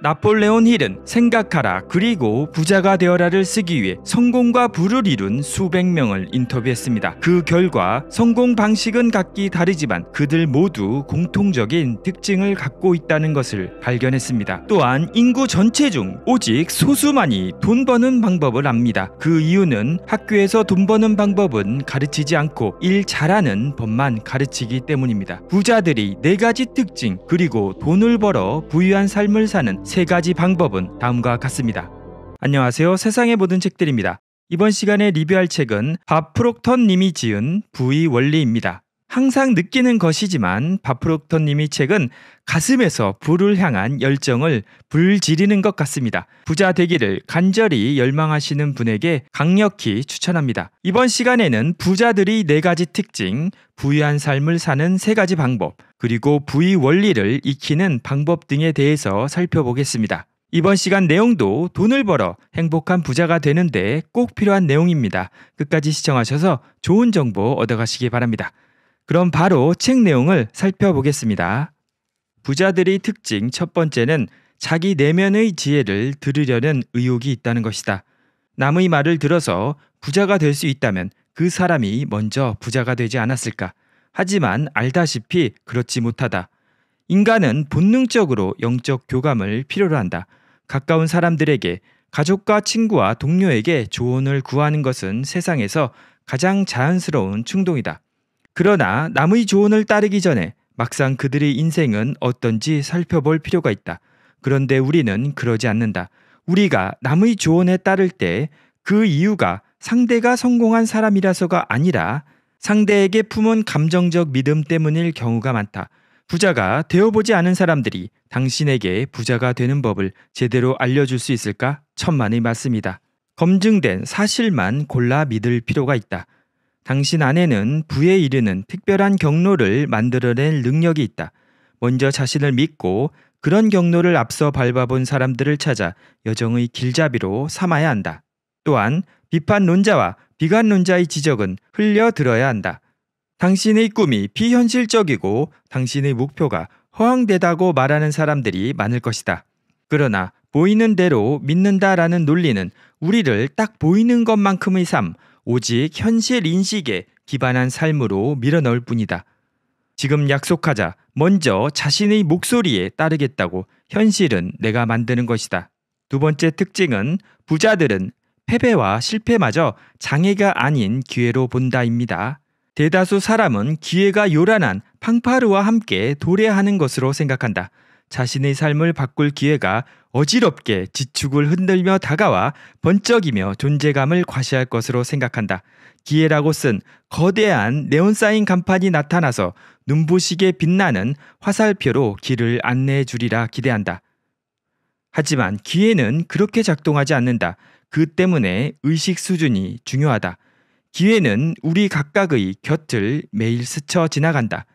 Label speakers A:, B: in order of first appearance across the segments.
A: 나폴레온 힐은 생각하라 그리고 부자가 되어라를 쓰기 위해 성공과 부를 이룬 수백 명을 인터뷰했습니다. 그 결과 성공 방식은 각기 다르지만 그들 모두 공통적인 특징을 갖고 있다는 것을 발견했습니다. 또한 인구 전체 중 오직 소수만이 돈 버는 방법을 압니다. 그 이유는 학교에서 돈 버는 방법은 가르치지 않고 일 잘하는 법만 가르치기 때문입니다. 부자들이 네 가지 특징 그리고 돈을 벌어 부유한 삶을 사는 세 가지 방법은 다음과 같습니다. 안녕하세요. 세상의 모든 책들입니다. 이번 시간에 리뷰할 책은 밥 프록턴 님이 지은 부의 원리입니다. 항상 느끼는 것이지만 바프록터님이 책은 가슴에서 불을 향한 열정을 불지르는 것 같습니다. 부자 되기를 간절히 열망하시는 분에게 강력히 추천합니다. 이번 시간에는 부자들이 네 가지 특징, 부유한 삶을 사는 세 가지 방법, 그리고 부의 원리를 익히는 방법 등에 대해서 살펴보겠습니다. 이번 시간 내용도 돈을 벌어 행복한 부자가 되는데 꼭 필요한 내용입니다. 끝까지 시청하셔서 좋은 정보 얻어가시기 바랍니다. 그럼 바로 책 내용을 살펴보겠습니다. 부자들의 특징 첫 번째는 자기 내면의 지혜를 들으려는 의욕이 있다는 것이다. 남의 말을 들어서 부자가 될 수 있다면 그 사람이 먼저 부자가 되지 않았을까? 하지만 알다시피 그렇지 못하다. 인간은 본능적으로 영적 교감을 필요로 한다. 가까운 사람들에게 가족과 친구와 동료에게 조언을 구하는 것은 세상에서 가장 자연스러운 충동이다. 그러나 남의 조언을 따르기 전에 막상 그들의 인생은 어떤지 살펴볼 필요가 있다. 그런데 우리는 그러지 않는다. 우리가 남의 조언에 따를 때 그 이유가 상대가 성공한 사람이라서가 아니라 상대에게 품은 감정적 믿음 때문일 경우가 많다. 부자가 되어보지 않은 사람들이 당신에게 부자가 되는 법을 제대로 알려줄 수 있을까? 천만의 맞습니다. 검증된 사실만 골라 믿을 필요가 있다. 당신 안에는 부에 이르는 특별한 경로를 만들어낼 능력이 있다. 먼저 자신을 믿고 그런 경로를 앞서 밟아본 사람들을 찾아 여정의 길잡이로 삼아야 한다. 또한 비판론자와 비관론자의 지적은 흘려 들어야 한다. 당신의 꿈이 비현실적이고 당신의 목표가 허황되다고 말하는 사람들이 많을 것이다. 그러나 보이는 대로 믿는다라는 논리는 우리를 딱 보이는 것만큼의 삶, 오직 현실 인식에 기반한 삶으로 밀어넣을 뿐이다. 지금 약속하자. 먼저 자신의 목소리에 따르겠다고 현실은 내가 만드는 것이다. 두 번째 특징은 부자들은 패배와 실패마저 장애가 아닌 기회로 본다입니다. 대다수 사람은 기회가 요란한 팡파르와 함께 도래하는 것으로 생각한다. 자신의 삶을 바꿀 기회가 어지럽게 지축을 흔들며 다가와 번쩍이며 존재감을 과시할 것으로 생각한다. 기회라고 쓴 거대한 네온사인 간판이 나타나서 눈부시게 빛나는 화살표로 길을 안내해 주리라 기대한다. 하지만 기회는 그렇게 작동하지 않는다. 그 때문에 의식 수준이 중요하다. 기회는 우리 각각의 곁을 매일 스쳐 지나간다.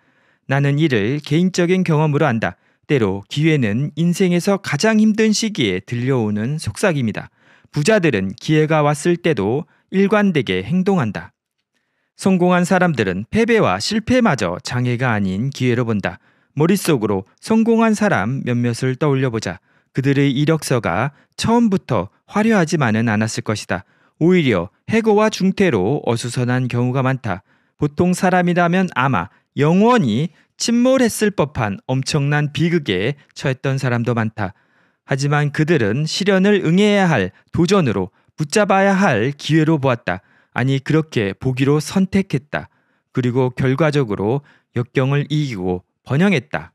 A: 나는 이를 개인적인 경험으로 안다. 때로 기회는 인생에서 가장 힘든 시기에 들려오는 속삭입니다. 부자들은 기회가 왔을 때도 일관되게 행동한다. 성공한 사람들은 패배와 실패마저 장애가 아닌 기회로 본다. 머릿속으로 성공한 사람 몇몇을 떠올려보자. 그들의 이력서가 처음부터 화려하지만은 않았을 것이다. 오히려 해고와 중퇴로 어수선한 경우가 많다. 보통 사람이라면 아마 영원히 침몰했을 법한 엄청난 비극에 처했던 사람도 많다. 하지만 그들은 시련을 응해야 할 도전으로 붙잡아야 할 기회로 보았다. 아니 그렇게 보기로 선택했다. 그리고 결과적으로 역경을 이기고 번영했다.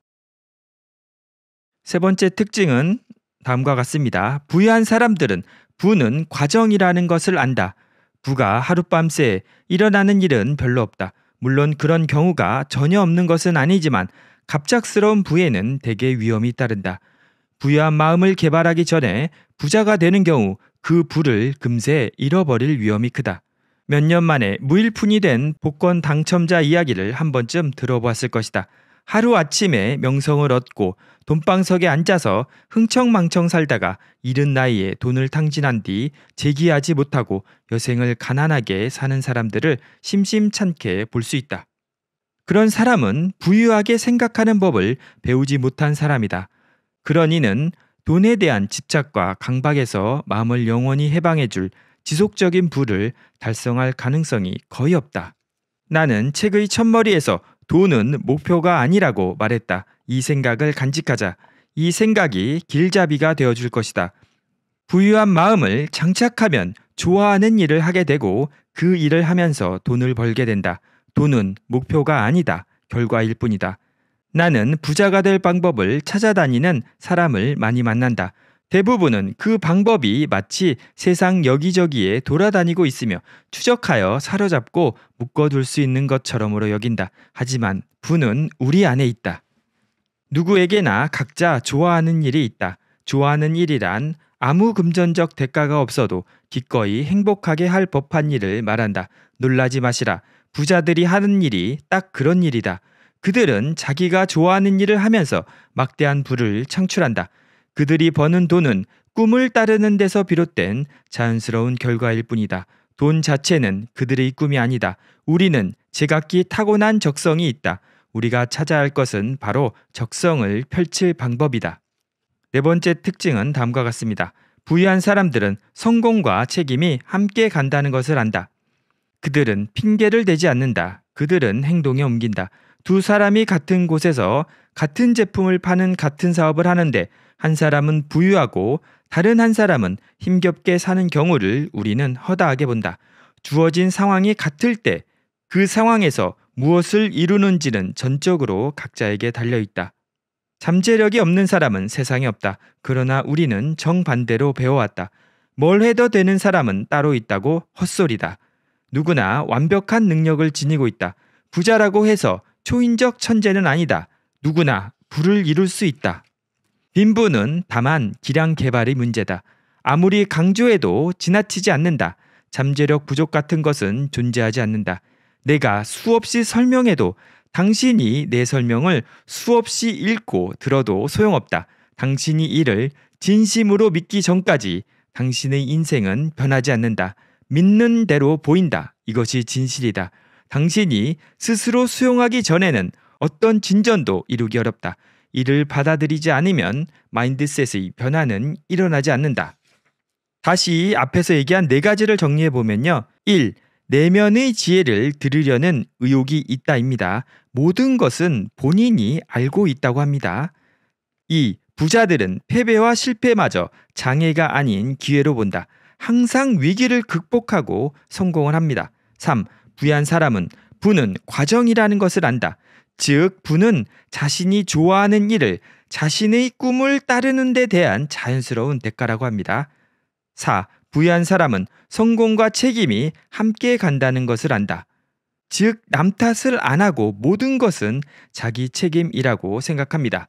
A: 세 번째 특징은 다음과 같습니다. 부유한 사람들은 부는 과정이라는 것을 안다. 부가 하룻밤새 일어나는 일은 별로 없다. 물론 그런 경우가 전혀 없는 것은 아니지만 갑작스러운 부에는 대개 위험이 따른다. 부유한 마음을 개발하기 전에 부자가 되는 경우 그 부를 금세 잃어버릴 위험이 크다. 몇 년 만에 무일푼이 된 복권 당첨자 이야기를 한 번쯤 들어보았을 것이다. 하루아침에 명성을 얻고 돈방석에 앉아서 흥청망청 살다가 이른 나이에 돈을 탕진한 뒤 재기하지 못하고 여생을 가난하게 사는 사람들을 심심찮게 볼 수 있다. 그런 사람은 부유하게 생각하는 법을 배우지 못한 사람이다. 그런 이는 돈에 대한 집착과 강박에서 마음을 영원히 해방해줄 지속적인 부를 달성할 가능성이 거의 없다. 나는 책의 첫머리에서 돈은 목표가 아니라고 말했다. 이 생각을 간직하자. 이 생각이 길잡이가 되어줄 것이다. 부유한 마음을 장착하면 좋아하는 일을 하게 되고 그 일을 하면서 돈을 벌게 된다. 돈은 목표가 아니다. 결과일 뿐이다. 나는 부자가 될 방법을 찾아다니는 사람을 많이 만난다. 대부분은 그 방법이 마치 세상 여기저기에 돌아다니고 있으며 추적하여 사로잡고 묶어둘 수 있는 것처럼으로 여긴다. 하지만 부는 우리 안에 있다. 누구에게나 각자 좋아하는 일이 있다. 좋아하는 일이란 아무 금전적 대가가 없어도 기꺼이 행복하게 할 법한 일을 말한다. 놀라지 마시라. 부자들이 하는 일이 딱 그런 일이다. 그들은 자기가 좋아하는 일을 하면서 막대한 부를 창출한다. 그들이 버는 돈은 꿈을 따르는 데서 비롯된 자연스러운 결과일 뿐이다. 돈 자체는 그들의 꿈이 아니다. 우리는 제각기 타고난 적성이 있다. 우리가 찾아야 할 것은 바로 적성을 펼칠 방법이다. 네 번째 특징은 다음과 같습니다. 부유한 사람들은 성공과 책임이 함께 간다는 것을 안다. 그들은 핑계를 대지 않는다. 그들은 행동에 옮긴다. 두 사람이 같은 곳에서 같은 제품을 파는 같은 사업을 하는데 한 사람은 부유하고 다른 한 사람은 힘겹게 사는 경우를 우리는 허다하게 본다. 주어진 상황이 같을 때 그 상황에서 무엇을 이루는지는 전적으로 각자에게 달려 있다. 잠재력이 없는 사람은 세상에 없다. 그러나 우리는 정반대로 배워왔다. 뭘 해도 되는 사람은 따로 있다고 헛소리다. 누구나 완벽한 능력을 지니고 있다. 부자라고 해서 초인적 천재는 아니다. 누구나 부를 이룰 수 있다. 빈부는 다만 기량 개발이 문제다. 아무리 강조해도 지나치지 않는다. 잠재력 부족 같은 것은 존재하지 않는다. 내가 수없이 설명해도 당신이 내 설명을 수없이 읽고 들어도 소용없다. 당신이 이를 진심으로 믿기 전까지 당신의 인생은 변하지 않는다. 믿는 대로 보인다. 이것이 진실이다. 당신이 스스로 수용하기 전에는 어떤 진전도 이루기 어렵다. 이를 받아들이지 않으면 마인드셋의 변화는 일어나지 않는다. 다시 앞에서 얘기한 네 가지를 정리해 보면요. 1. 내면의 지혜를 들으려는 의욕이 있다입니다. 모든 것은 본인이 알고 있다고 합니다. 2. 부자들은 패배와 실패마저 장애가 아닌 기회로 본다. 항상 위기를 극복하고 성공을 합니다. 3. 부한 사람은 부는 과정이라는 것을 안다. 즉, 부는 자신이 좋아하는 일을 자신의 꿈을 따르는 데 대한 자연스러운 대가라고 합니다. 4. 부유한 사람은 성공과 책임이 함께 간다는 것을 안다. 즉, 남 탓을 안 하고 모든 것은 자기 책임이라고 생각합니다.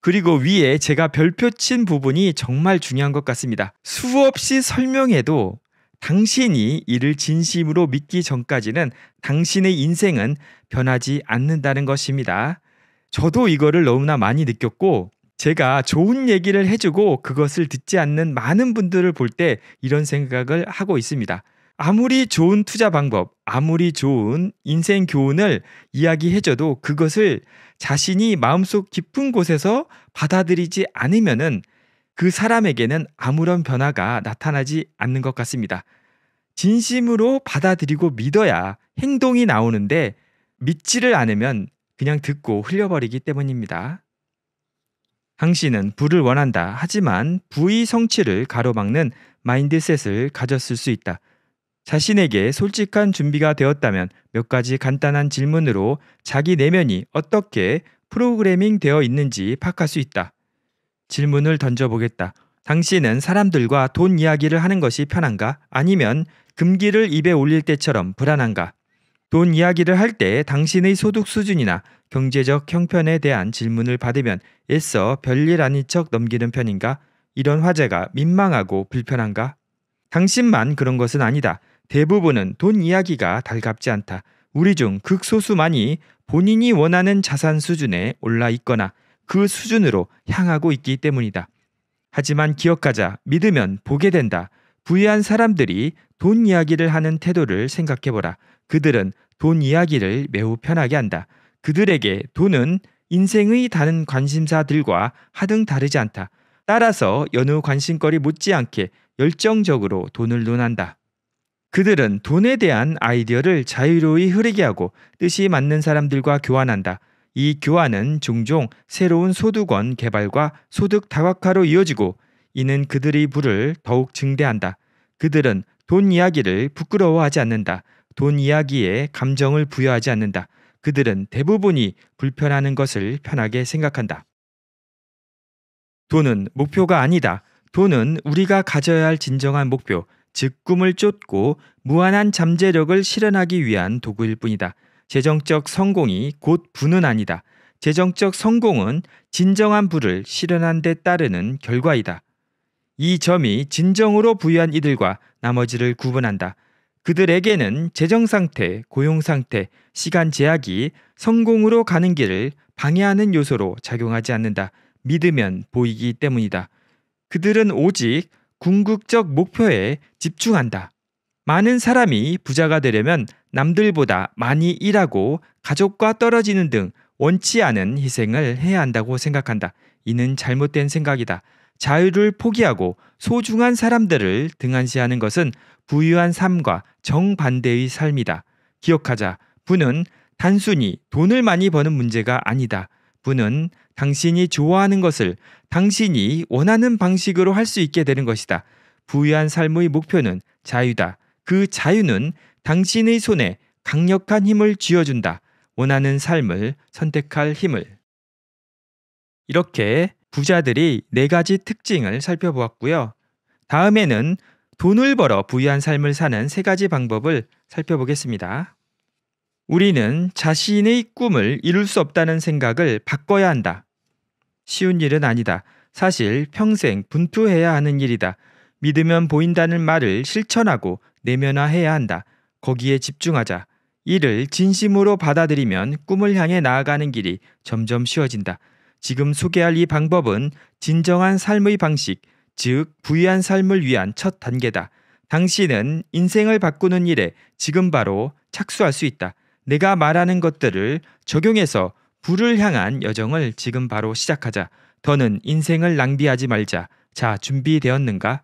A: 그리고 위에 제가 별표 친 부분이 정말 중요한 것 같습니다. 수없이 설명해도 당신이 이를 진심으로 믿기 전까지는 당신의 인생은 변하지 않는다는 것입니다. 저도 이거를 너무나 많이 느꼈고 제가 좋은 얘기를 해주고 그것을 듣지 않는 많은 분들을 볼 때 이런 생각을 하고 있습니다. 아무리 좋은 투자 방법, 아무리 좋은 인생 교훈을 이야기해줘도 그것을 자신이 마음속 깊은 곳에서 받아들이지 않으면은 그 사람에게는 아무런 변화가 나타나지 않는 것 같습니다. 진심으로 받아들이고 믿어야 행동이 나오는데 믿지를 않으면 그냥 듣고 흘려버리기 때문입니다. 당신은 부를 원한다. 하지만 부의 성취를 가로막는 마인드셋을 가졌을 수 있다. 자신에게 솔직한 준비가 되었다면 몇 가지 간단한 질문으로 자기 내면이 어떻게 프로그래밍 되어 있는지 파악할 수 있다. 질문을 던져보겠다. 당신은 사람들과 돈 이야기를 하는 것이 편한가? 아니면 금기를 입에 올릴 때처럼 불안한가? 돈 이야기를 할 때 당신의 소득 수준이나 경제적 형편에 대한 질문을 받으면 애써 별일 아닌 척 넘기는 편인가? 이런 화제가 민망하고 불편한가? 당신만 그런 것은 아니다. 대부분은 돈 이야기가 달갑지 않다. 우리 중 극소수만이 본인이 원하는 자산 수준에 올라 있거나 그 수준으로 향하고 있기 때문이다. 하지만 기억하자. 믿으면 보게 된다. 부유한 사람들이 돈 이야기를 하는 태도를 생각해보라. 그들은 돈 이야기를 매우 편하게 한다. 그들에게 돈은 인생의 다른 관심사들과 하등 다르지 않다. 따라서 여느 관심거리 못지않게 열정적으로 돈을 논한다. 그들은 돈에 대한 아이디어를 자유로이 흐르게 하고 뜻이 맞는 사람들과 교환한다. 이 교환은 종종 새로운 소득원 개발과 소득 다각화로 이어지고 이는 그들이 부를 더욱 증대한다. 그들은 돈 이야기를 부끄러워하지 않는다. 돈 이야기에 감정을 부여하지 않는다. 그들은 대부분이 불편하는 것을 편하게 생각한다. 돈은 목표가 아니다. 돈은 우리가 가져야 할 진정한 목표, 즉 꿈을 쫓고 무한한 잠재력을 실현하기 위한 도구일 뿐이다. 재정적 성공이 곧 부는 아니다. 재정적 성공은 진정한 부를 실현한 데 따르는 결과이다. 이 점이 진정으로 부유한 이들과 나머지를 구분한다. 그들에게는 재정 상태, 고용 상태, 시간 제약이 성공으로 가는 길을 방해하는 요소로 작용하지 않는다. 믿으면 보이기 때문이다. 그들은 오직 궁극적 목표에 집중한다. 많은 사람이 부자가 되려면 남들보다 많이 일하고 가족과 떨어지는 등 원치 않은 희생을 해야 한다고 생각한다. 이는 잘못된 생각이다. 자유를 포기하고 소중한 사람들을 등한시하는 것은 부유한 삶과 정반대의 삶이다. 기억하자. 부는 단순히 돈을 많이 버는 문제가 아니다. 부는 당신이 좋아하는 것을 당신이 원하는 방식으로 할 수 있게 되는 것이다. 부유한 삶의 목표는 자유다. 그 자유는 당신의 손에 강력한 힘을 쥐어준다. 원하는 삶을 선택할 힘을. 이렇게 부자들이 네 가지 특징을 살펴보았고요. 다음에는 돈을 벌어 부유한 삶을 사는 세 가지 방법을 살펴보겠습니다. 우리는 자신의 꿈을 이룰 수 없다는 생각을 바꿔야 한다. 쉬운 일은 아니다. 사실 평생 분투해야 하는 일이다. 믿으면 보인다는 말을 실천하고 내면화해야 한다. 거기에 집중하자. 이를 진심으로 받아들이면 꿈을 향해 나아가는 길이 점점 쉬워진다. 지금 소개할 이 방법은 진정한 삶의 방식, 즉 부유한 삶을 위한 첫 단계다. 당신은 인생을 바꾸는 일에 지금 바로 착수할 수 있다. 내가 말하는 것들을 적용해서 불을 향한 여정을 지금 바로 시작하자. 더는 인생을 낭비하지 말자. 자, 준비되었는가?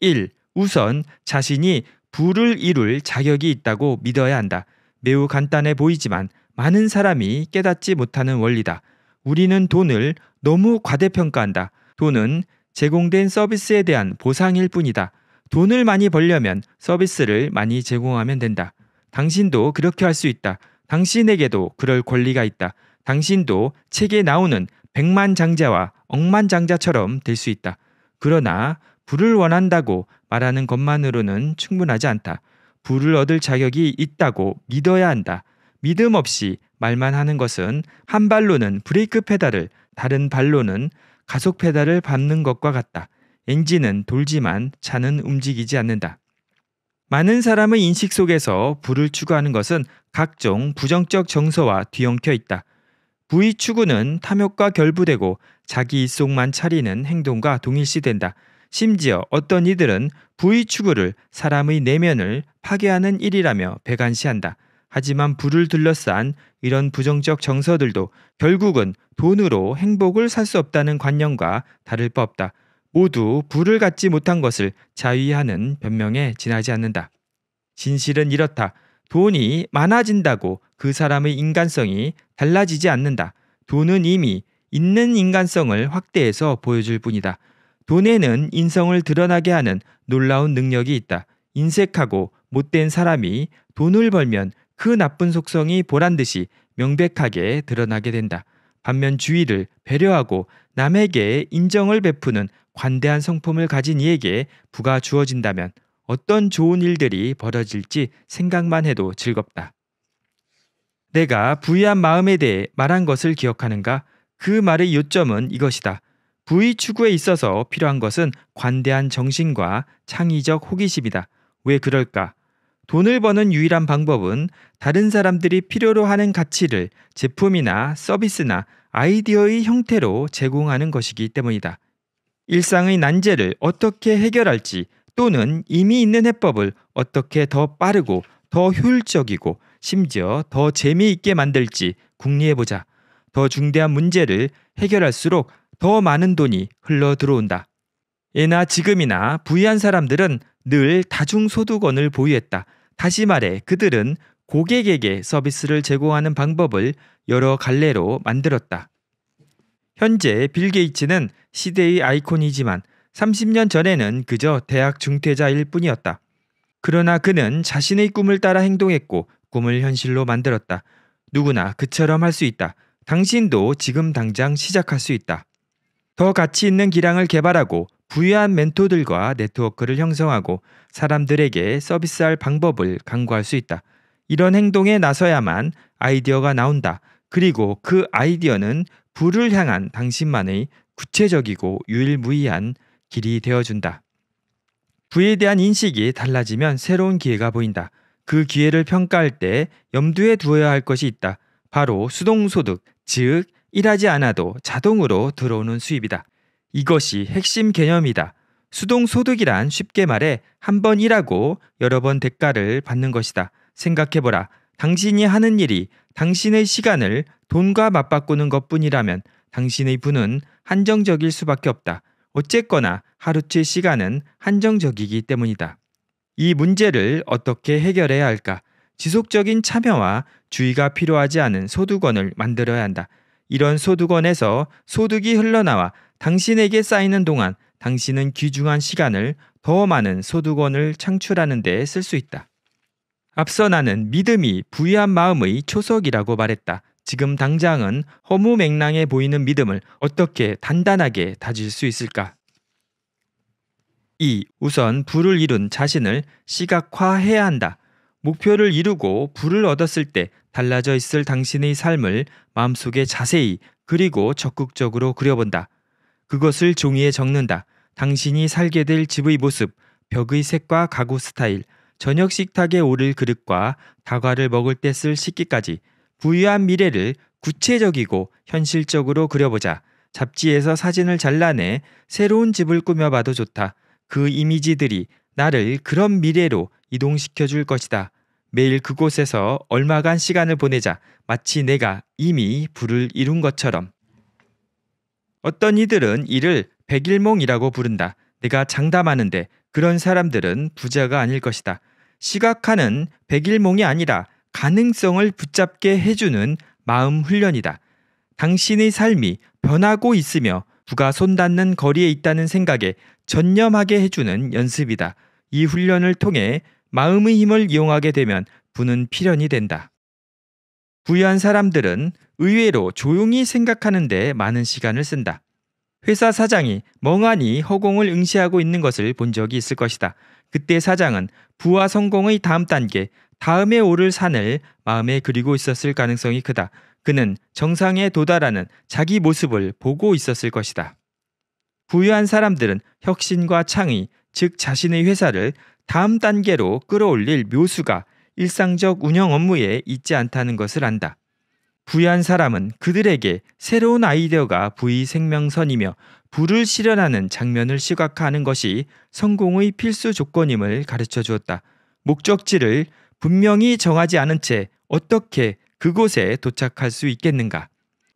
A: 1. 우선 자신이 불을 이룰 자격이 있다고 믿어야 한다. 매우 간단해 보이지만 많은 사람이 깨닫지 못하는 원리다. 우리는 돈을 너무 과대평가한다. 돈은 제공된 서비스에 대한 보상일 뿐이다. 돈을 많이 벌려면 서비스를 많이 제공하면 된다. 당신도 그렇게 할 수 있다. 당신에게도 그럴 권리가 있다. 당신도 책에 나오는 백만 장자와 억만 장자처럼 될 수 있다. 그러나 부를 원한다고 말하는 것만으로는 충분하지 않다. 부를 얻을 자격이 있다고 믿어야 한다. 믿음 없이 말만 하는 것은 한 발로는 브레이크 페달을 다른 발로는 가속 페달을 밟는 것과 같다. 엔진은 돌지만 차는 움직이지 않는다. 많은 사람의 인식 속에서 불을 추구하는 것은 각종 부정적 정서와 뒤엉켜 있다. 부의 추구는 탐욕과 결부되고 자기 이속만 차리는 행동과 동일시된다. 심지어 어떤 이들은 부의 추구를 사람의 내면을 파괴하는 일이라며 배관시한다. 하지만 부를 둘러싼 이런 부정적 정서들도 결국은 돈으로 행복을 살 수 없다는 관념과 다를 바 없다. 모두 부를 갖지 못한 것을 자위하는 변명에 지나지 않는다. 진실은 이렇다. 돈이 많아진다고 그 사람의 인간성이 달라지지 않는다. 돈은 이미 있는 인간성을 확대해서 보여줄 뿐이다. 돈에는 인성을 드러나게 하는 놀라운 능력이 있다. 인색하고 못된 사람이 돈을 벌면 그 나쁜 속성이 보란 듯이 명백하게 드러나게 된다. 반면 주의를 배려하고 남에게 인정을 베푸는 관대한 성품을 가진 이에게 부가 주어진다면 어떤 좋은 일들이 벌어질지 생각만 해도 즐겁다. 내가 부의한 마음에 대해 말한 것을 기억하는가? 그 말의 요점은 이것이다. 부의 추구에 있어서 필요한 것은 관대한 정신과 창의적 호기심이다. 왜 그럴까? 돈을 버는 유일한 방법은 다른 사람들이 필요로 하는 가치를 제품이나 서비스나 아이디어의 형태로 제공하는 것이기 때문이다. 일상의 난제를 어떻게 해결할지 또는 이미 있는 해법을 어떻게 더 빠르고 더 효율적이고 심지어 더 재미있게 만들지 궁리해보자. 더 중대한 문제를 해결할수록 더 많은 돈이 흘러 들어온다. 예나 지금이나 부유한 사람들은 늘 다중소득원을 보유했다. 다시 말해 그들은 고객에게 서비스를 제공하는 방법을 여러 갈래로 만들었다. 현재 빌 게이츠는 시대의 아이콘이지만 30년 전에는 그저 대학 중퇴자일 뿐이었다. 그러나 그는 자신의 꿈을 따라 행동했고 꿈을 현실로 만들었다. 누구나 그처럼 할 수 있다. 당신도 지금 당장 시작할 수 있다. 더 가치 있는 기량을 개발하고 부유한 멘토들과 네트워크를 형성하고 사람들에게 서비스할 방법을 강구할 수 있다. 이런 행동에 나서야만 아이디어가 나온다. 그리고 그 아이디어는 부를 향한 당신만의 구체적이고 유일무이한 길이 되어준다. 부에 대한 인식이 달라지면 새로운 기회가 보인다. 그 기회를 평가할 때 염두에 두어야 할 것이 있다. 바로 수동소득, 즉, 일하지 않아도 자동으로 들어오는 수입이다. 이것이 핵심 개념이다. 수동 소득이란 쉽게 말해 한 번 일하고 여러 번 대가를 받는 것이다. 생각해보라. 당신이 하는 일이 당신의 시간을 돈과 맞바꾸는 것 뿐이라면 당신의 분은 한정적일 수밖에 없다. 어쨌거나 하루치 시간은 한정적이기 때문이다. 이 문제를 어떻게 해결해야 할까? 지속적인 참여와 주의가 필요하지 않은 소득원을 만들어야 한다. 이런 소득원에서 소득이 흘러나와 당신에게 쌓이는 동안 당신은 귀중한 시간을 더 많은 소득원을 창출하는 데 쓸 수 있다. 앞서 나는 믿음이 부유한 마음의 초석이라고 말했다. 지금 당장은 허무 맹랑해 보이는 믿음을 어떻게 단단하게 다질 수 있을까? 2. 우선 불을 이룬 자신을 시각화해야 한다. 목표를 이루고 불을 얻었을 때 달라져 있을 당신의 삶을 마음속에 자세히 그리고 적극적으로 그려본다. 그것을 종이에 적는다. 당신이 살게 될 집의 모습, 벽의 색과 가구 스타일, 저녁 식탁에 오를 그릇과 다과를 먹을 때 쓸 식기까지 부유한 미래를 구체적이고 현실적으로 그려보자. 잡지에서 사진을 잘라내 새로운 집을 꾸며봐도 좋다. 그 이미지들이 나를 그런 미래로 이동시켜 줄 것이다. 매일 그곳에서 얼마간 시간을 보내자. 마치 내가 이미 불을 이룬 것처럼. 어떤 이들은 이를 백일몽이라고 부른다. 내가 장담하는데 그런 사람들은 부자가 아닐 것이다. 시각화는 백일몽이 아니라 가능성을 붙잡게 해주는 마음 훈련이다. 당신의 삶이 변하고 있으며 부가 손닿는 거리에 있다는 생각에 전념하게 해주는 연습이다. 이 훈련을 통해 마음의 힘을 이용하게 되면 부는 필연이 된다. 부유한 사람들은 의외로 조용히 생각하는 데 많은 시간을 쓴다. 회사 사장이 멍하니 허공을 응시하고 있는 것을 본 적이 있을 것이다. 그때 사장은 부와 성공의 다음 단계, 다음에 오를 산을 마음에 그리고 있었을 가능성이 크다. 그는 정상에 도달하는 자기 모습을 보고 있었을 것이다. 부유한 사람들은 혁신과 창의, 즉 자신의 회사를 다음 단계로 끌어올릴 묘수가 일상적 운영 업무에 있지 않다는 것을 안다. 부유한 사람은 그들에게 새로운 아이디어가 부의 생명선이며 부를 실현하는 장면을 시각화하는 것이 성공의 필수 조건임을 가르쳐 주었다. 목적지를 분명히 정하지 않은 채 어떻게 그곳에 도착할 수 있겠는가?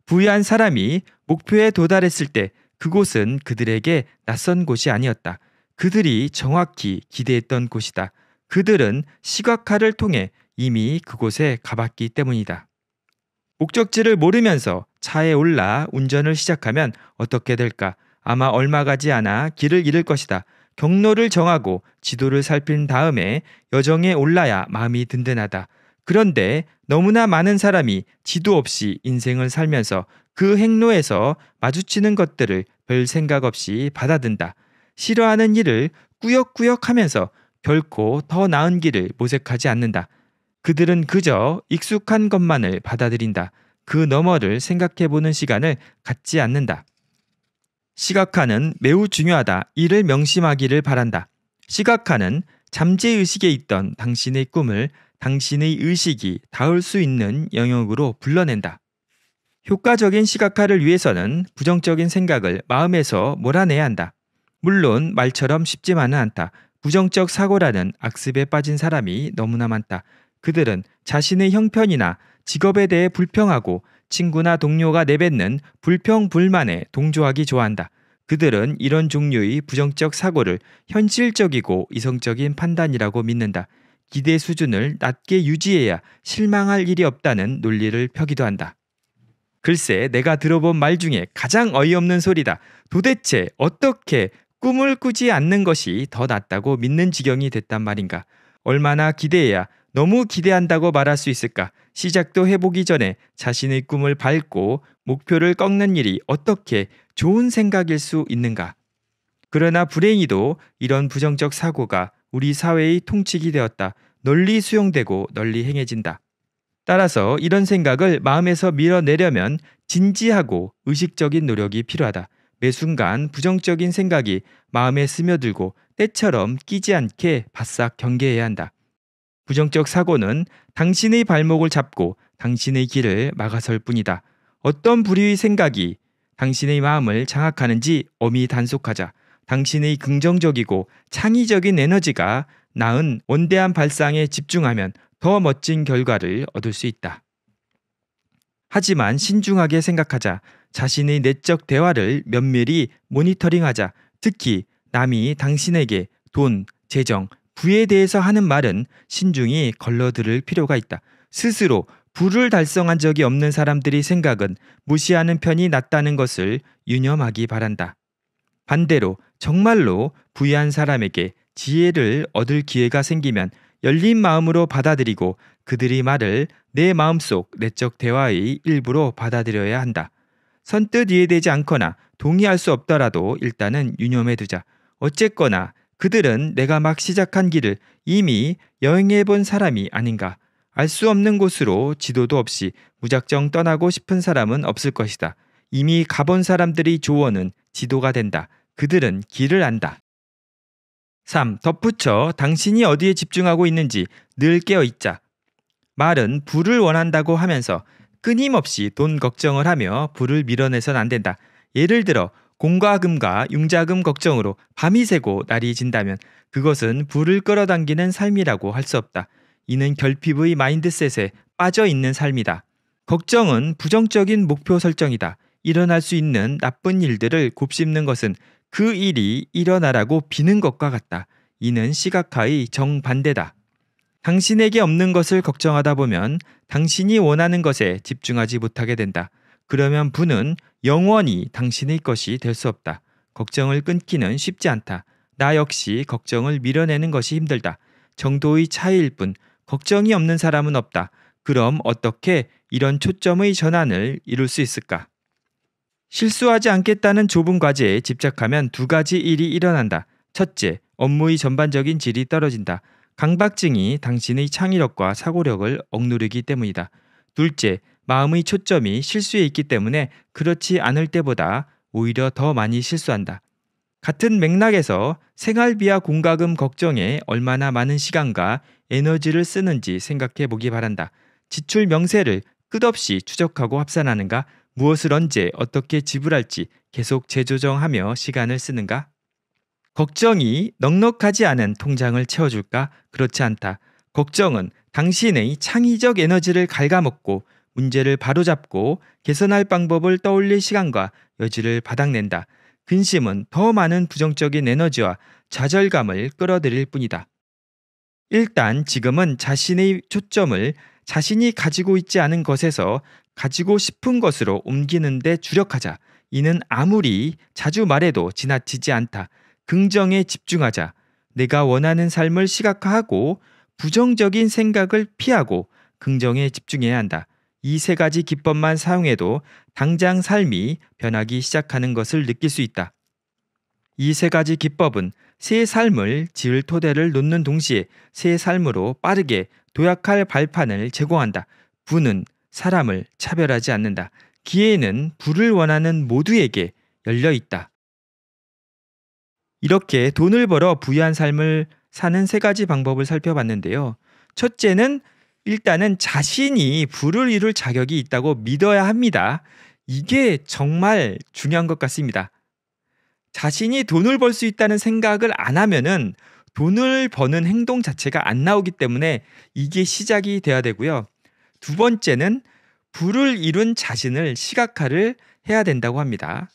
A: 부유한 사람이 목표에 도달했을 때 그곳은 그들에게 낯선 곳이 아니었다. 그들이 정확히 기대했던 곳이다. 그들은 시각화를 통해 이미 그곳에 가봤기 때문이다. 목적지를 모르면서 차에 올라 운전을 시작하면 어떻게 될까? 아마 얼마 가지 않아 길을 잃을 것이다. 경로를 정하고 지도를 살핀 다음에 여정에 올라야 마음이 든든하다. 그런데 너무나 많은 사람이 지도 없이 인생을 살면서 그 행로에서 마주치는 것들을 별 생각 없이 받아든다. 싫어하는 일을 꾸역꾸역 하면서 결코 더 나은 길을 모색하지 않는다. 그들은 그저 익숙한 것만을 받아들인다. 그 너머를 생각해 보는 시간을 갖지 않는다. 시각화는 매우 중요하다. 이를 명심하기를 바란다. 시각화는 잠재의식에 있던 당신의 꿈을 당신의 의식이 닿을 수 있는 영역으로 불러낸다. 효과적인 시각화를 위해서는 부정적인 생각을 마음에서 몰아내야 한다. 물론 말처럼 쉽지만은 않다. 부정적 사고라는 악습에 빠진 사람이 너무나 많다. 그들은 자신의 형편이나 직업에 대해 불평하고 친구나 동료가 내뱉는 불평 불만에 동조하기 좋아한다. 그들은 이런 종류의 부정적 사고를 현실적이고 이성적인 판단이라고 믿는다. 기대 수준을 낮게 유지해야 실망할 일이 없다는 논리를 펴기도 한다. 글쎄, 내가 들어본 말 중에 가장 어이없는 소리다. 도대체 어떻게 꿈을 꾸지 않는 것이 더 낫다고 믿는 지경이 됐단 말인가. 얼마나 기대해야 너무 기대한다고 말할 수 있을까? 시작도 해보기 전에 자신의 꿈을 밟고 목표를 꺾는 일이 어떻게 좋은 생각일 수 있는가? 그러나 불행히도 이런 부정적 사고가 우리 사회의 통칙이 되었다. 널리 수용되고 널리 행해진다. 따라서 이런 생각을 마음에서 밀어내려면 진지하고 의식적인 노력이 필요하다. 매 순간 부정적인 생각이 마음에 스며들고 때처럼 끼지 않게 바싹 경계해야 한다. 부정적 사고는 당신의 발목을 잡고 당신의 길을 막아설 뿐이다. 어떤 불의의 생각이 당신의 마음을 장악하는지 어미 단속하자. 당신의 긍정적이고 창의적인 에너지가 나은 원대한 발상에 집중하면 더 멋진 결과를 얻을 수 있다. 하지만 신중하게 생각하자. 자신의 내적 대화를 면밀히 모니터링하자 특히 남이 당신에게 돈, 재정, 부에 대해서 하는 말은 신중히 걸러들을 필요가 있다. 스스로 부를 달성한 적이 없는 사람들이 생각은 무시하는 편이 낫다는 것을 유념하기 바란다. 반대로 정말로 부유한 사람에게 지혜를 얻을 기회가 생기면 열린 마음으로 받아들이고 그들의 말을 내 마음속 내적 대화의 일부로 받아들여야 한다. 선뜻 이해되지 않거나 동의할 수 없더라도 일단은 유념해 두자. 어쨌거나 그들은 내가 막 시작한 길을 이미 여행해 본 사람이 아닌가. 알 수 없는 곳으로 지도도 없이 무작정 떠나고 싶은 사람은 없을 것이다. 이미 가본 사람들이 조언은 지도가 된다. 그들은 길을 안다. 3. 덧붙여 당신이 어디에 집중하고 있는지 늘 깨어 있자. 말은 불을 원한다고 하면서 끊임없이 돈 걱정을 하며 부를 밀어내선 안 된다. 예를 들어 공과금과 융자금 걱정으로 밤이 새고 날이 진다면 그것은 부를 끌어당기는 삶이라고 할 수 없다. 이는 결핍의 마인드셋에 빠져 있는 삶이다. 걱정은 부정적인 목표 설정이다. 일어날 수 있는 나쁜 일들을 곱씹는 것은 그 일이 일어나라고 비는 것과 같다. 이는 시각화의 정반대다. 당신에게 없는 것을 걱정하다 보면 당신이 원하는 것에 집중하지 못하게 된다. 그러면 부는 영원히 당신의 것이 될 수 없다. 걱정을 끊기는 쉽지 않다. 나 역시 걱정을 밀어내는 것이 힘들다. 정도의 차이일 뿐 걱정이 없는 사람은 없다. 그럼 어떻게 이런 초점의 전환을 이룰 수 있을까? 실수하지 않겠다는 좁은 과제에 집착하면 두 가지 일이 일어난다. 첫째, 업무의 전반적인 질이 떨어진다. 강박증이 당신의 창의력과 사고력을 억누르기 때문이다. 둘째, 마음의 초점이 실수에 있기 때문에 그렇지 않을 때보다 오히려 더 많이 실수한다. 같은 맥락에서 생활비와 공과금 걱정에 얼마나 많은 시간과 에너지를 쓰는지 생각해 보기 바란다. 지출 명세를 끝없이 추적하고 합산하는가, 무엇을 언제 어떻게 지불할지 계속 재조정하며 시간을 쓰는가? 걱정이 넉넉하지 않은 통장을 채워줄까? 그렇지 않다. 걱정은 당신의 창의적 에너지를 갉아먹고 문제를 바로잡고 개선할 방법을 떠올릴 시간과 여지를 바닥낸다. 근심은 더 많은 부정적인 에너지와 좌절감을 끌어들일 뿐이다. 일단 지금은 자신의 초점을 자신이 가지고 있지 않은 것에서 가지고 싶은 것으로 옮기는데 주력하자. 이는 아무리 자주 말해도 지나치지 않다. 긍정에 집중하자. 내가 원하는 삶을 시각화하고 부정적인 생각을 피하고 긍정에 집중해야 한다. 이 세 가지 기법만 사용해도 당장 삶이 변하기 시작하는 것을 느낄 수 있다. 이 세 가지 기법은 새 삶을 지을 토대를 놓는 동시에 새 삶으로 빠르게 도약할 발판을 제공한다. 부는 사람을 차별하지 않는다. 기회는 부를 원하는 모두에게 열려 있다. 이렇게 돈을 벌어 부유한 삶을 사는 세 가지 방법을 살펴봤는데요. 첫째는 일단은 자신이 부를 이룰 자격이 있다고 믿어야 합니다. 이게 정말 중요한 것 같습니다. 자신이 돈을 벌 수 있다는 생각을 안 하면은 돈을 버는 행동 자체가 안 나오기 때문에 이게 시작이 돼야 되고요. 두 번째는 부를 이룬 자신을 시각화를 해야 된다고 합니다.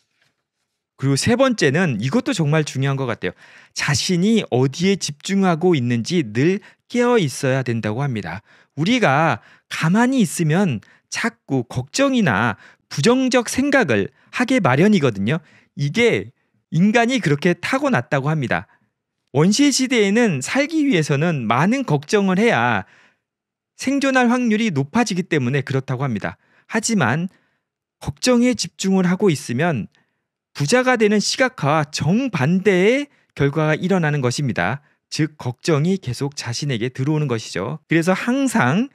A: 그리고 세 번째는 이것도 정말 중요한 것 같아요. 자신이 어디에 집중하고 있는지 늘 깨어 있어야 된다고 합니다. 우리가 가만히 있으면 자꾸 걱정이나 부정적 생각을 하게 마련이거든요. 이게 인간이 그렇게 타고났다고 합니다. 원시 시대에는 살기 위해서는 많은 걱정을 해야 생존할 확률이 높아지기 때문에 그렇다고 합니다. 하지만 걱정에 집중을 하고 있으면 부자가 되는 시각화와 정반대의 결과가 일어나는 것입니다. 즉, 걱정이 계속 자신에게 들어오는 것이죠. 그래서 항상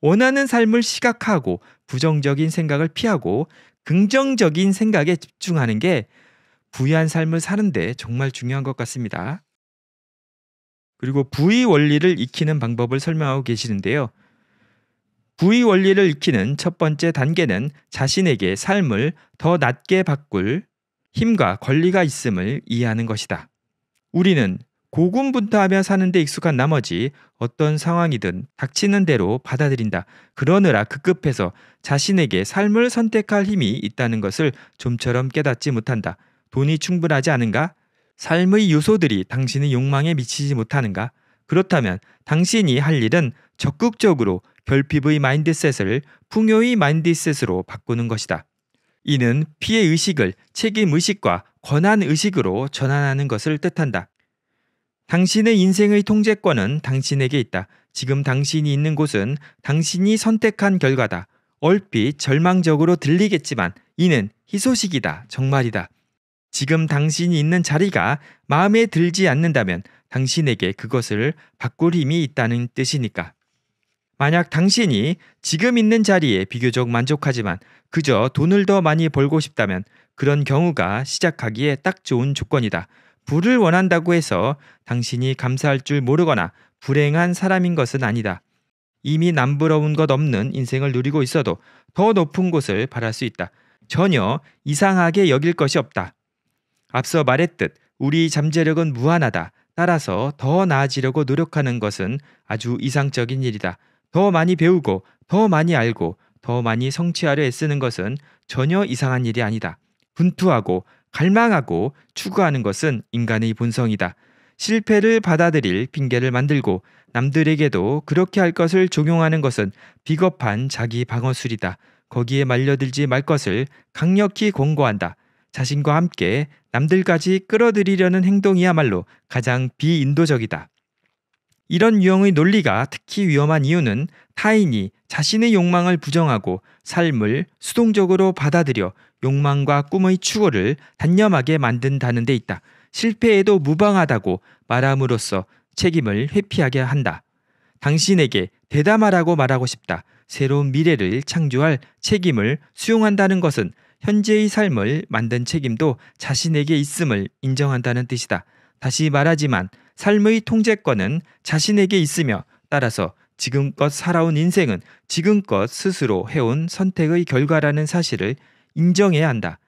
A: 원하는 삶을 시각화하고 부정적인 생각을 피하고 긍정적인 생각에 집중하는 게 부유한 삶을 사는데 정말 중요한 것 같습니다. 그리고 부의 원리를 익히는 방법을 설명하고 계시는데요. 부의 원리를 익히는 첫 번째 단계는 자신에게 삶을 더 낮게 바꿀 힘과 권리가 있음을 이해하는 것이다. 우리는 고군분투하며 사는데 익숙한 나머지 어떤 상황이든 닥치는 대로 받아들인다. 그러느라 급급해서 자신에게 삶을 선택할 힘이 있다는 것을 좀처럼 깨닫지 못한다. 돈이 충분하지 않은가? 삶의 요소들이 당신의 욕망에 미치지 못하는가? 그렇다면 당신이 할 일은 적극적으로 결핍의 마인드셋을 풍요의 마인드셋으로 바꾸는 것이다. 이는 피해 의식을 책임 의식과 권한 의식으로 전환하는 것을 뜻한다. 당신의 인생의 통제권은 당신에게 있다. 지금 당신이 있는 곳은 당신이 선택한 결과다. 얼핏 절망적으로 들리겠지만 이는 희소식이다. 정말이다. 지금 당신이 있는 자리가 마음에 들지 않는다면 당신에게 그것을 바꿀 힘이 있다는 뜻이니까. 만약 당신이 지금 있는 자리에 비교적 만족하지만 그저 돈을 더 많이 벌고 싶다면 그런 경우가 시작하기에 딱 좋은 조건이다. 불을 원한다고 해서 당신이 감사할 줄 모르거나 불행한 사람인 것은 아니다. 이미 남부러운 것 없는 인생을 누리고 있어도 더 높은 곳을 바랄 수 있다. 전혀 이상하게 여길 것이 없다. 앞서 말했듯 우리 잠재력은 무한하다. 따라서 더 나아지려고 노력하는 것은 아주 이상적인 일이다. 더 많이 배우고 더 많이 알고 더 많이 성취하려 애쓰는 것은 전혀 이상한 일이 아니다. 분투하고 갈망하고 추구하는 것은 인간의 본성이다. 실패를 받아들일 핑계를 만들고 남들에게도 그렇게 할 것을 적용하는 것은 비겁한 자기 방어술이다. 거기에 말려들지 말 것을 강력히 권고한다. 자신과 함께 남들까지 끌어들이려는 행동이야말로 가장 비인도적이다. 이런 유형의 논리가 특히 위험한 이유는 타인이 자신의 욕망을 부정하고 삶을 수동적으로 받아들여 욕망과 꿈의 추구를 단념하게 만든다는 데 있다. 실패에도 무방하다고 말함으로써 책임을 회피하게 한다. 당신에게 대담하라고 말하고 싶다. 새로운 미래를 창조할 책임을 수용한다는 것은 현재의 삶을 만든 책임도 자신에게 있음을 인정한다는 뜻이다. 다시 말하지만 삶의 통제권은 자신에게 있으며 따라서 지금껏 살아온 인생은 지금껏 스스로 해온 선택의 결과라는 사실을 인정해야 한다.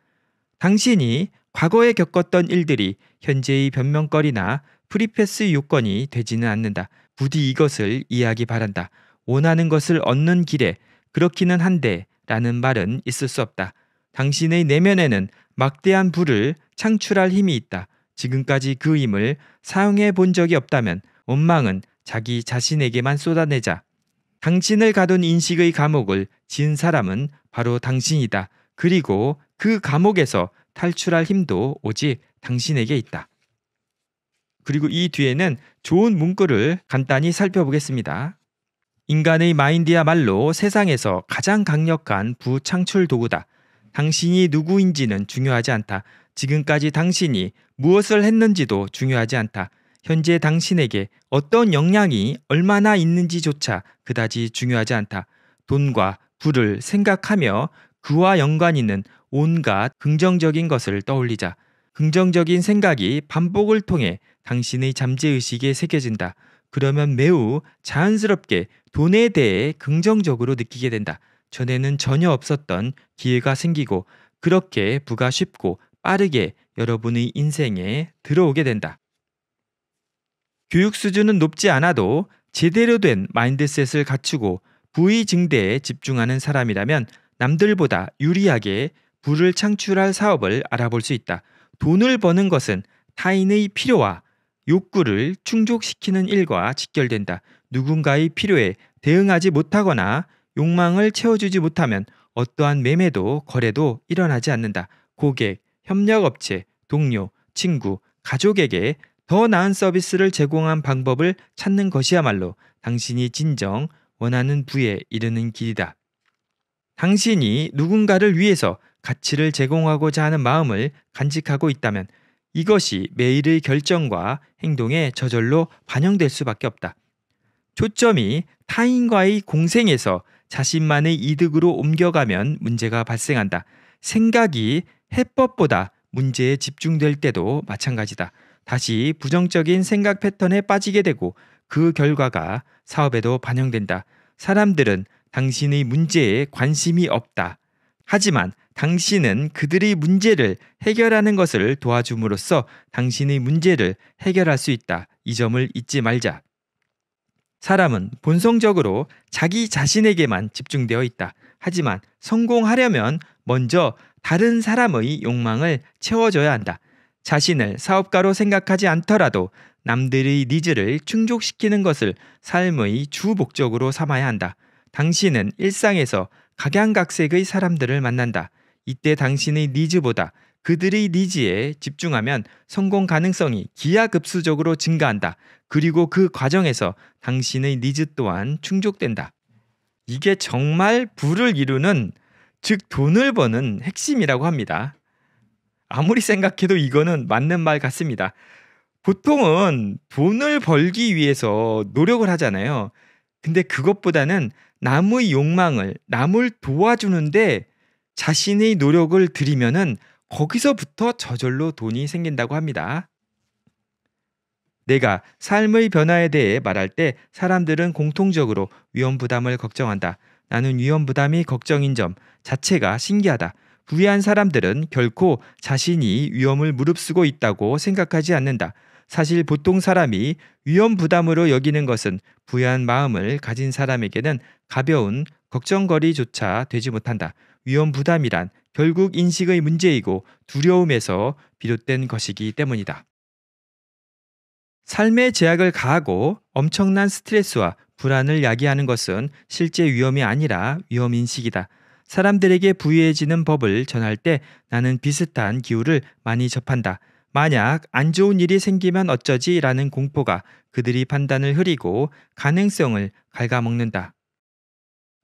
A: 당신이 과거에 겪었던 일들이 현재의 변명거리나 프리패스 요건이 되지는 않는다. 부디 이것을 이해하기 바란다. 원하는 것을 얻는 길에 그렇기는 한데 라는 말은 있을 수 없다. 당신의 내면에는 막대한 부를 창출할 힘이 있다. 지금까지 그 힘을 사용해 본 적이 없다면 원망은 자기 자신에게만 쏟아내자. 당신을 가둔 인식의 감옥을 진 사람은 바로 당신이다. 그리고 그 감옥에서 탈출할 힘도 오직 당신에게 있다. 그리고 이 뒤에는 좋은 문구를 간단히 살펴보겠습니다. 인간의 마인드야말로 세상에서 가장 강력한 부창출 도구다. 당신이 누구인지는 중요하지 않다. 지금까지 당신이 무엇을 했는지도 중요하지 않다. 현재 당신에게 어떤 영향이 얼마나 있는지조차 그다지 중요하지 않다. 돈과 부를 생각하며 그와 연관 있는 온갖 긍정적인 것을 떠올리자. 긍정적인 생각이 반복을 통해 당신의 잠재의식에 새겨진다. 그러면 매우 자연스럽게 돈에 대해 긍정적으로 느끼게 된다. 전에는 전혀 없었던 기회가 생기고 그렇게 부가 쉽고 빠르게 여러분의 인생에 들어오게 된다. 교육 수준은 높지 않아도 제대로 된 마인드셋을 갖추고 부의 증대에 집중하는 사람이라면 남들보다 유리하게 부를 창출할 사업을 알아볼 수 있다. 돈을 버는 것은 타인의 필요와 욕구를 충족시키는 일과 직결된다. 누군가의 필요에 대응하지 못하거나 욕망을 채워주지 못하면 어떠한 매매도 거래도 일어나지 않는다. 고객, 협력업체, 동료, 친구, 가족에게 더 나은 서비스를 제공한 방법을 찾는 것이야말로 당신이 진정 원하는 부에 이르는 길이다. 당신이 누군가를 위해서 가치를 제공하고자 하는 마음을 간직하고 있다면 이것이 매일의 결정과 행동에 저절로 반영될 수밖에 없다. 초점이 타인과의 공생에서 자신만의 이득으로 옮겨가면 문제가 발생한다. 생각이 해법보다 문제에 집중될 때도 마찬가지다. 다시 부정적인 생각 패턴에 빠지게 되고 그 결과가 사업에도 반영된다. 사람들은 당신의 문제에 관심이 없다. 하지만 당신은 그들의 문제를 해결하는 것을 도와줌으로써 당신의 문제를 해결할 수 있다. 이 점을 잊지 말자. 사람은 본성적으로 자기 자신에게만 집중되어 있다. 하지만 성공하려면 먼저 다른 사람의 욕망을 채워줘야 한다. 자신을 사업가로 생각하지 않더라도 남들의 니즈를 충족시키는 것을 삶의 주 목적으로 삼아야 한다. 당신은 일상에서 각양각색의 사람들을 만난다. 이때 당신의 니즈보다 그들의 니즈에 집중하면 성공 가능성이 기하급수적으로 증가한다. 그리고 그 과정에서 당신의 니즈 또한 충족된다. 이게 정말 부를 이루는 즉 돈을 버는 핵심이라고 합니다. 아무리 생각해도 이거는 맞는 말 같습니다. 보통은 돈을 벌기 위해서 노력을 하잖아요. 근데 그것보다는 남의 욕망을 남을 도와주는데 자신의 노력을 들이면은 거기서부터 저절로 돈이 생긴다고 합니다. 내가 삶의 변화에 대해 말할 때 사람들은 공통적으로 위험 부담을 걱정한다. 나는 위험 부담이 걱정인 점 자체가 신기하다. 부유한 사람들은 결코 자신이 위험을 무릅쓰고 있다고 생각하지 않는다. 사실 보통 사람이 위험 부담으로 여기는 것은 부유한 마음을 가진 사람에게는 가벼운 걱정거리조차 되지 못한다. 위험 부담이란 결국 인식의 문제이고 두려움에서 비롯된 것이기 때문이다. 삶의 제약을 가하고 엄청난 스트레스와 불안을 야기하는 것은 실제 위험이 아니라 위험 인식이다. 사람들에게 부유해지는 법을 전할 때 나는 비슷한 기후를 많이 접한다. 만약 안 좋은 일이 생기면 어쩌지라는 공포가 그들이 판단을 흐리고 가능성을 갉아먹는다.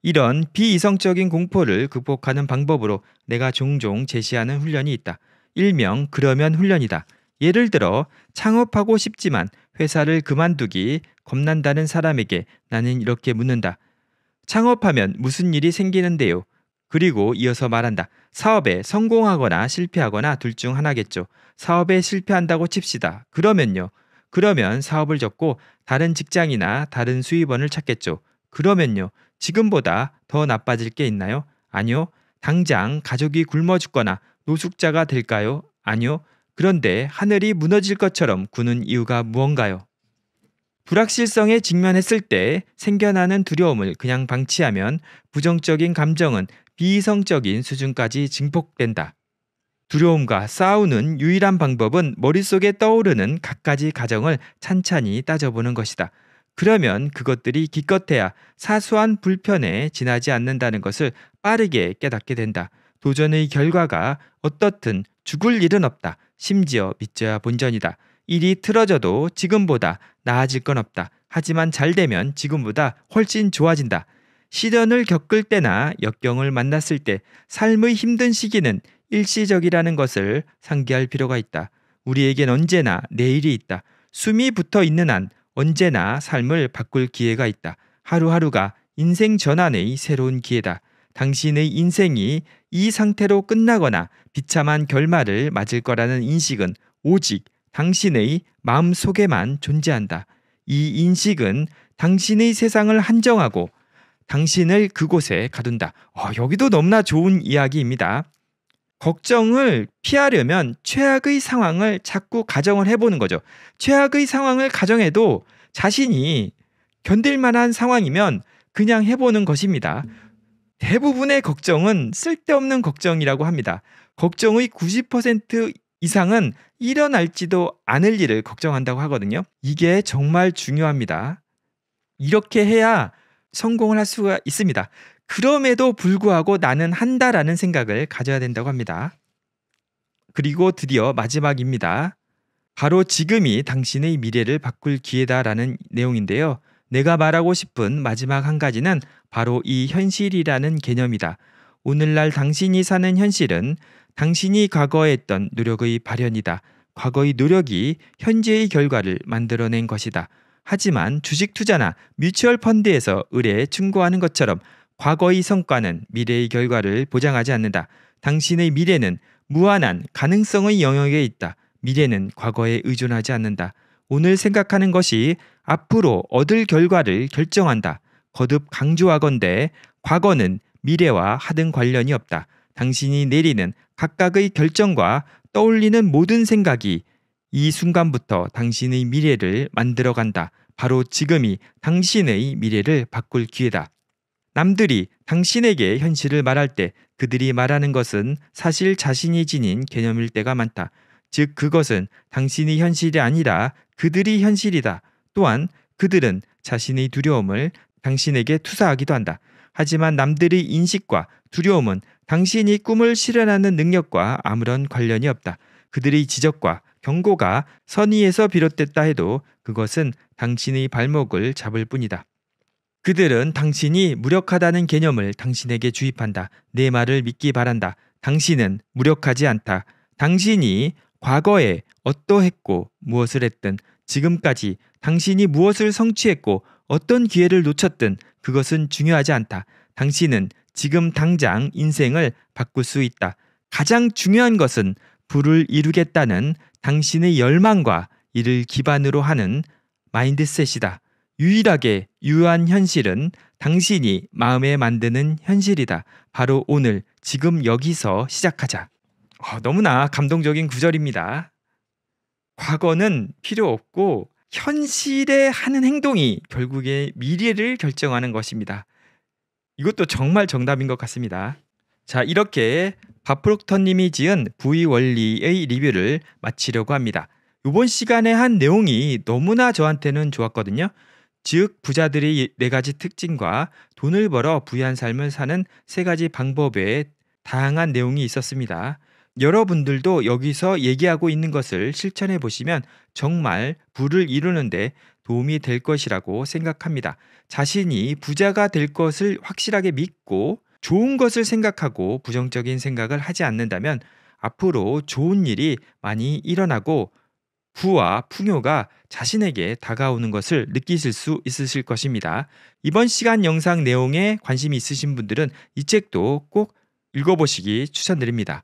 A: 이런 비이성적인 공포를 극복하는 방법으로 내가 종종 제시하는 훈련이 있다. 일명 그러면 훈련이다. 예를 들어 창업하고 싶지만 회사를 그만두기 겁난다는 사람에게 나는 이렇게 묻는다. 창업하면 무슨 일이 생기는데요? 그리고 이어서 말한다. 사업에 성공하거나 실패하거나 둘 중 하나겠죠. 사업에 실패한다고 칩시다. 그러면요. 그러면 사업을 접고 다른 직장이나 다른 수입원을 찾겠죠. 그러면요. 지금보다 더 나빠질 게 있나요? 아니요. 당장 가족이 굶어 죽거나 노숙자가 될까요? 아니요. 그런데 하늘이 무너질 것처럼 구는 이유가 무언가요? 불확실성에 직면했을 때 생겨나는 두려움을 그냥 방치하면 부정적인 감정은 비이성적인 수준까지 증폭된다. 두려움과 싸우는 유일한 방법은 머릿속에 떠오르는 갖가지 가정을 찬찬히 따져보는 것이다. 그러면 그것들이 기껏해야 사소한 불편에 지나지 않는다는 것을 빠르게 깨닫게 된다. 도전의 결과가 어떻든 죽을 일은 없다. 심지어 믿져야 본전이다. 일이 틀어져도 지금보다 나아질 건 없다. 하지만 잘 되면 지금보다 훨씬 좋아진다. 시련을 겪을 때나 역경을 만났을 때 삶의 힘든 시기는 일시적이라는 것을 상기할 필요가 있다. 우리에겐 언제나 내일이 있다. 숨이 붙어 있는 한 언제나 삶을 바꿀 기회가 있다. 하루하루가 인생 전환의 새로운 기회다. 당신의 인생이 이 상태로 끝나거나 비참한 결말을 맞을 거라는 인식은 오직 당신의 마음 속에만 존재한다. 이 인식은 당신의 세상을 한정하고 당신을 그곳에 가둔다. 어, 여기도 너무나 좋은 이야기입니다. 걱정을 피하려면 최악의 상황을 자꾸 가정을 해보는 거죠. 최악의 상황을 가정해도 자신이 견딜 만한 상황이면 그냥 해보는 것입니다. 대부분의 걱정은 쓸데없는 걱정이라고 합니다. 걱정의 90% 이상은 일어날지도 않을 일을 걱정한다고 하거든요. 이게 정말 중요합니다. 이렇게 해야 성공을 할 수가 있습니다. 그럼에도 불구하고 나는 한다라는 생각을 가져야 된다고 합니다. 그리고 드디어 마지막입니다. 바로 지금이 당신의 미래를 바꿀 기회다라는 내용인데요. 내가 말하고 싶은 마지막 한 가지는 바로 이 현실이라는 개념이다. 오늘날 당신이 사는 현실은 당신이 과거에 했던 노력의 발현이다. 과거의 노력이 현재의 결과를 만들어낸 것이다. 하지만 주식 투자나 뮤추얼 펀드에서 의뢰 에 충고하는 것처럼 과거의 성과는 미래의 결과를 보장하지 않는다. 당신의 미래는 무한한 가능성의 영역에 있다. 미래는 과거에 의존하지 않는다. 오늘 생각하는 것이 앞으로 얻을 결과를 결정한다. 거듭 강조하건대 과거는 미래와 하등 관련이 없다. 당신이 내리는 각각의 결정과 떠올리는 모든 생각이 이 순간부터 당신의 미래를 만들어 간다. 바로 지금이 당신의 미래를 바꿀 기회다. 남들이 당신에게 현실을 말할 때 그들이 말하는 것은 사실 자신이 지닌 개념일 때가 많다. 즉, 그것은 당신이 현실이 아니라 그들이 현실이다. 또한 그들은 자신의 두려움을 당신에게 투사하기도 한다. 하지만 남들의 인식과 두려움은 당신이 꿈을 실현하는 능력과 아무런 관련이 없다. 그들의 지적과 경고가 선의에서 비롯됐다 해도 그것은 당신의 발목을 잡을 뿐이다. 그들은 당신이 무력하다는 개념을 당신에게 주입한다. 내 말을 믿기 바란다. 당신은 무력하지 않다. 당신이 과거에 어떠했고 무엇을 했든 지금까지 당신이 무엇을 성취했고 어떤 기회를 놓쳤든 그것은 중요하지 않다. 당신은 지금 당장 인생을 바꿀 수 있다. 가장 중요한 것은 불을 이루겠다는 당신의 열망과 이를 기반으로 하는 마인드셋이다. 유일하게 유효한 현실은 당신이 마음에 만드는 현실이다. 바로 오늘, 지금 여기서 시작하자. 어, 너무나 감동적인 구절입니다. 과거는 필요 없고 현실에 하는 행동이 결국에 미래를 결정하는 것입니다. 이것도 정말 정답인 것 같습니다. 자, 이렇게 바프록터님이 지은 부위 원리의 리뷰를 마치려고 합니다. 이번 시간에 한 내용이 너무나 저한테는 좋았거든요. 즉 부자들이 네 가지 특징과 돈을 벌어 부유한 삶을 사는 세 가지 방법에 다양한 내용이 있었습니다. 여러분들도 여기서 얘기하고 있는 것을 실천해 보시면 정말 부를 이루는데 도움이 될 것이라고 생각합니다. 자신이 부자가 될 것을 확실하게 믿고 좋은 것을 생각하고 부정적인 생각을 하지 않는다면 앞으로 좋은 일이 많이 일어나고 부와 풍요가 자신에게 다가오는 것을 느끼실 수 있으실 것입니다. 이번 시간 영상 내용에 관심이 있으신 분들은 이 책도 꼭 읽어보시기 추천드립니다.